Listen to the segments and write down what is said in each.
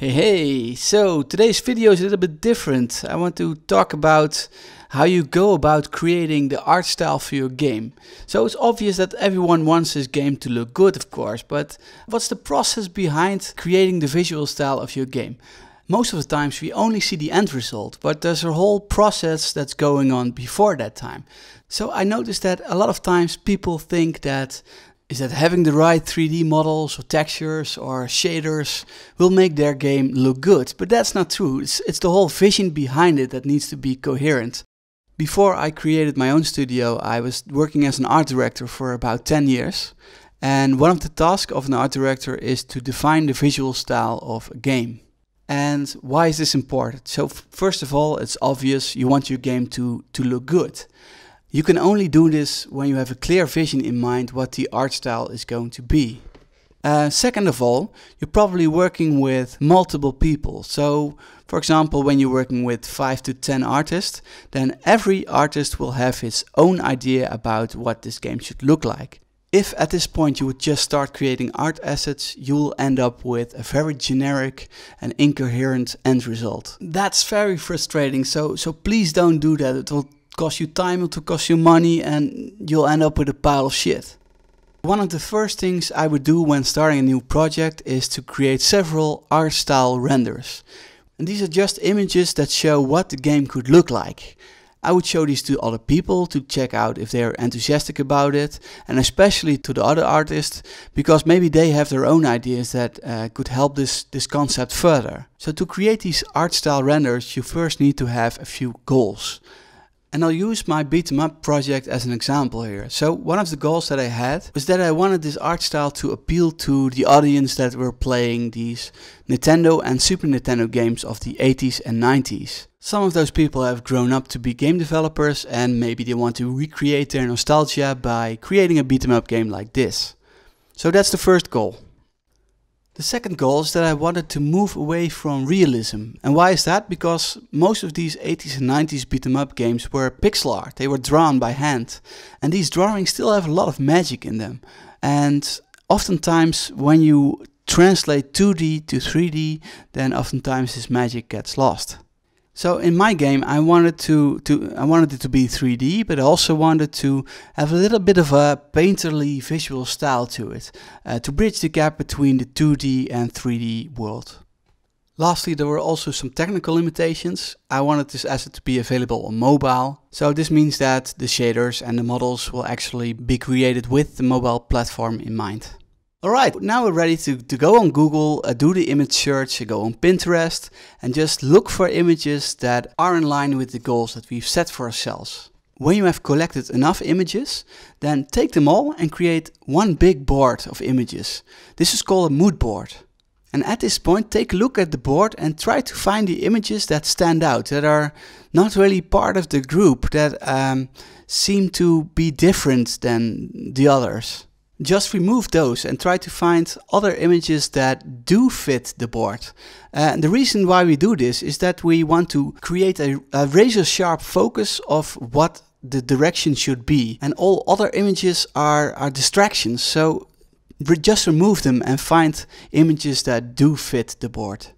Hey, hey, so today's video is a little bit different. I want to talk about how you go about creating the art style for your game. So it's obvious that everyone wants his game to look good, of course, but what's the process behind creating the visual style of your game? Most of the times we only see the end result, but there's a whole process that's going on before that time. So I noticed that a lot of times people think that is that having the right 3D models or textures or shaders will make their game look good. But that's not true. It's, it's the whole vision behind it that needs to be coherent. Before I created my own studio, I was working as an art director for about 10 years. And one of the tasks of an art director is to define the visual style of a game. And why is this important? So first of all, it's obvious you want your game to, to look good. You can only do this when you have a clear vision in mind what the art style is going to be. Uh, second of all, you're probably working with multiple people. So, for example, when you're working with 5 to 10 artists, then every artist will have his own idea about what this game should look like. If at this point you would just start creating art assets, you'll end up with a very generic and incoherent end result. That's very frustrating, so, so please don't do that. It will cost you time, it will cost you money, and you'll end up with a pile of shit. One of the first things I would do when starting a new project is to create several art style renders. And these are just images that show what the game could look like. I would show these to other people to check out if they're enthusiastic about it, and especially to the other artists, because maybe they have their own ideas that uh, could help this, this concept further. So, to create these art style renders, you first need to have a few goals. And I'll use my beat 'em up project as an example here. So one of the goals that I had was that I wanted this art style to appeal to the audience that were playing these Nintendo and Super Nintendo games of the 80s and 90s. Some of those people have grown up to be game developers and maybe they want to recreate their nostalgia by creating a beat 'em up game like this. So that's the first goal. The second goal is that I wanted to move away from realism. And why is that? Because most of these 80s and 90s beat 'em up games were pixel art. They were drawn by hand. And these drawings still have a lot of magic in them. And oftentimes when you translate 2D to 3D, then oftentimes this magic gets lost. So in my game, I wanted to, to I wanted it to be 3D, but I also wanted to have a little bit of a painterly visual style to it, uh, to bridge the gap between the 2D and 3D world. Lastly, there were also some technical limitations. I wanted this asset to be available on mobile. So this means that the shaders and the models will actually be created with the mobile platform in mind. All right, now we're ready to, to go on Google, uh, do the image search, go on Pinterest, and just look for images that are in line with the goals that we've set for ourselves. When you have collected enough images, then take them all and create one big board of images. This is called a mood board. And at this point, take a look at the board and try to find the images that stand out, that are not really part of the group, that um, seem to be different than the others just remove those and try to find other images that do fit the board. Uh, and the reason why we do this is that we want to create a, a razor sharp focus of what the direction should be. And all other images are, are distractions, so re just remove them and find images that do fit the board.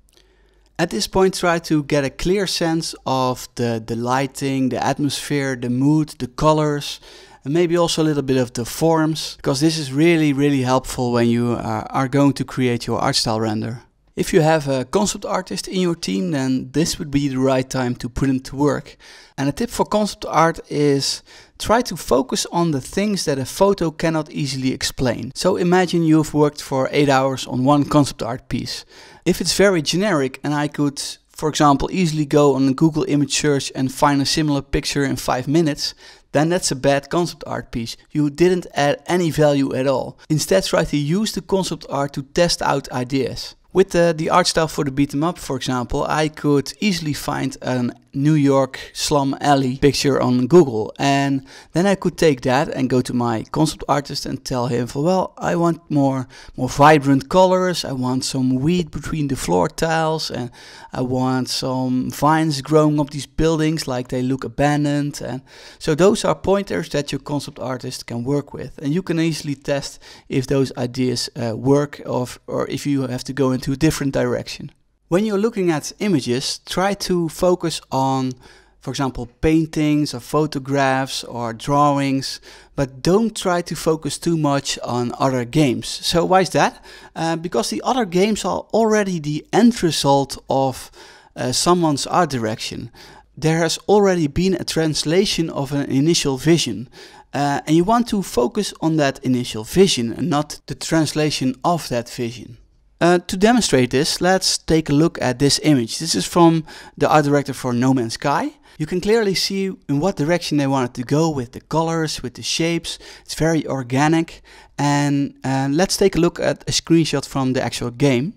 At this point, try to get a clear sense of the, the lighting, the atmosphere, the mood, the colors, and maybe also a little bit of the forms because this is really really helpful when you uh, are going to create your art style render. If you have a concept artist in your team then this would be the right time to put him to work. And a tip for concept art is try to focus on the things that a photo cannot easily explain. So imagine you've worked for 8 hours on one concept art piece. If it's very generic and I could for example, easily go on a Google image search and find a similar picture in five minutes, then that's a bad concept art piece. You didn't add any value at all. Instead try to use the concept art to test out ideas. With the, uh, the art style for the beat 'em up, for example, I could easily find an New York slum alley picture on Google. And then I could take that and go to my concept artist and tell him, well, I want more, more vibrant colors. I want some weed between the floor tiles and I want some vines growing up these buildings like they look abandoned. And so those are pointers that your concept artist can work with. And you can easily test if those ideas uh, work or if you have to go into a different direction. When you're looking at images, try to focus on, for example, paintings or photographs or drawings, but don't try to focus too much on other games. So, why is that? Uh, because the other games are already the end result of uh, someone's art direction. There has already been a translation of an initial vision. Uh, and you want to focus on that initial vision and not the translation of that vision. Uh, to demonstrate this, let's take a look at this image. This is from the art director for No Man's Sky. You can clearly see in what direction they wanted to go with the colors, with the shapes. It's very organic. And uh, let's take a look at a screenshot from the actual game.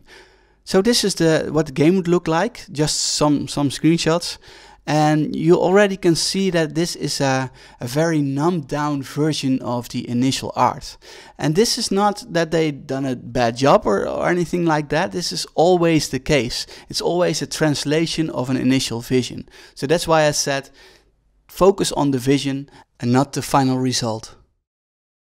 So this is the what the game would look like, just some, some screenshots. And you already can see that this is a, a very numbed down version of the initial art. And this is not that they done a bad job or, or anything like that. This is always the case. It's always a translation of an initial vision. So that's why I said focus on the vision and not the final result.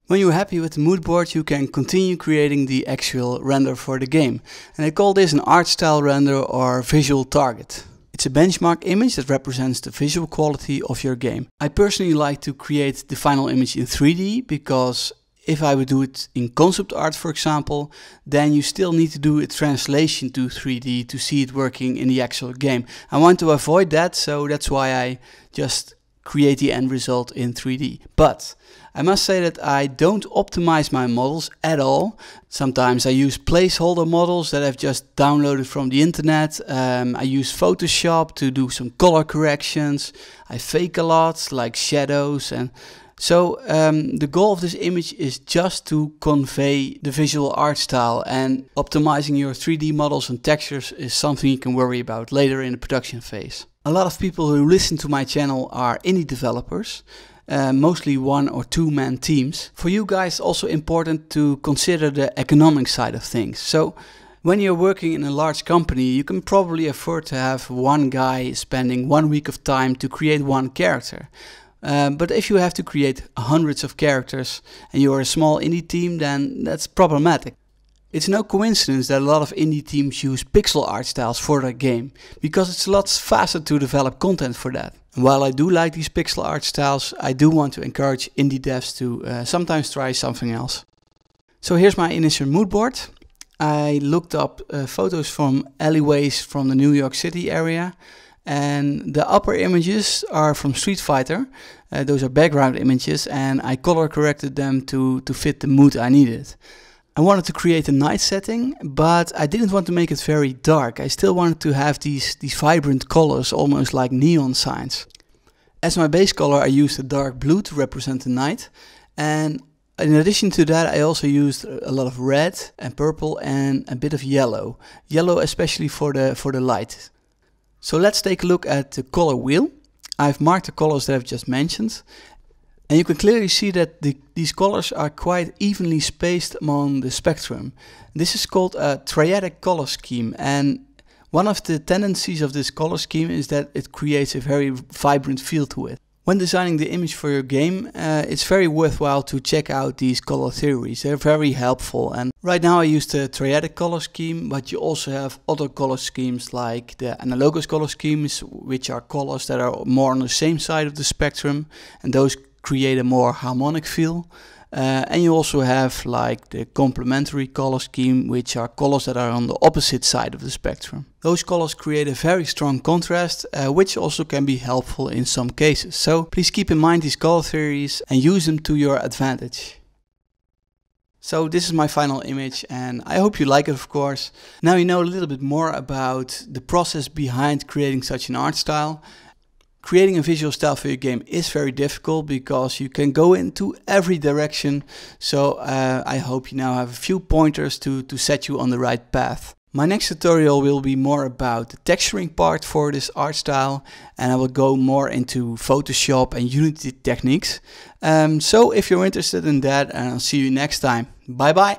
When you're happy with the mood board, you can continue creating the actual render for the game. And I call this an art style render or visual target. It's a benchmark image that represents the visual quality of your game. I personally like to create the final image in 3D because if I would do it in concept art, for example, then you still need to do a translation to 3D to see it working in the actual game. I want to avoid that, so that's why I just create the end result in 3D. But I must say that I don't optimize my models at all. Sometimes I use placeholder models that I've just downloaded from the internet. Um, I use Photoshop to do some color corrections. I fake a lot, like shadows. And so um, the goal of this image is just to convey the visual art style and optimizing your 3D models and textures is something you can worry about later in the production phase. A lot of people who listen to my channel are indie developers uh, mostly one or two man teams. For you guys, also important to consider the economic side of things. So when you're working in a large company, you can probably afford to have one guy spending one week of time to create one character. Uh, but if you have to create hundreds of characters and you're a small indie team, then that's problematic. It's no coincidence that a lot of indie teams use pixel art styles for their game, because it's a lot faster to develop content for that. And while I do like these pixel art styles, I do want to encourage indie devs to uh, sometimes try something else. So here's my initial mood board. I looked up uh, photos from alleyways from the New York City area, and the upper images are from Street Fighter. Uh, those are background images, and I color corrected them to, to fit the mood I needed. I wanted to create a night setting, but I didn't want to make it very dark. I still wanted to have these, these vibrant colors, almost like neon signs. As my base color, I used a dark blue to represent the night. And in addition to that, I also used a lot of red and purple and a bit of yellow. Yellow especially for the, for the light. So let's take a look at the color wheel. I've marked the colors that I've just mentioned and you can clearly see that the, these colors are quite evenly spaced among the spectrum. This is called a triadic color scheme and one of the tendencies of this color scheme is that it creates a very vibrant feel to it. When designing the image for your game, uh, it's very worthwhile to check out these color theories. They're very helpful and right now I use the triadic color scheme, but you also have other color schemes like the analogous color schemes, which are colors that are more on the same side of the spectrum and those create a more harmonic feel. Uh, and you also have like the complementary color scheme, which are colors that are on the opposite side of the spectrum. Those colors create a very strong contrast, uh, which also can be helpful in some cases. So please keep in mind these color theories and use them to your advantage. So this is my final image and I hope you like it of course. Now you know a little bit more about the process behind creating such an art style creating a visual style for your game is very difficult because you can go into every direction. So uh, I hope you now have a few pointers to, to set you on the right path. My next tutorial will be more about the texturing part for this art style and I will go more into Photoshop and Unity techniques. Um, so if you're interested in that, I'll see you next time. Bye bye!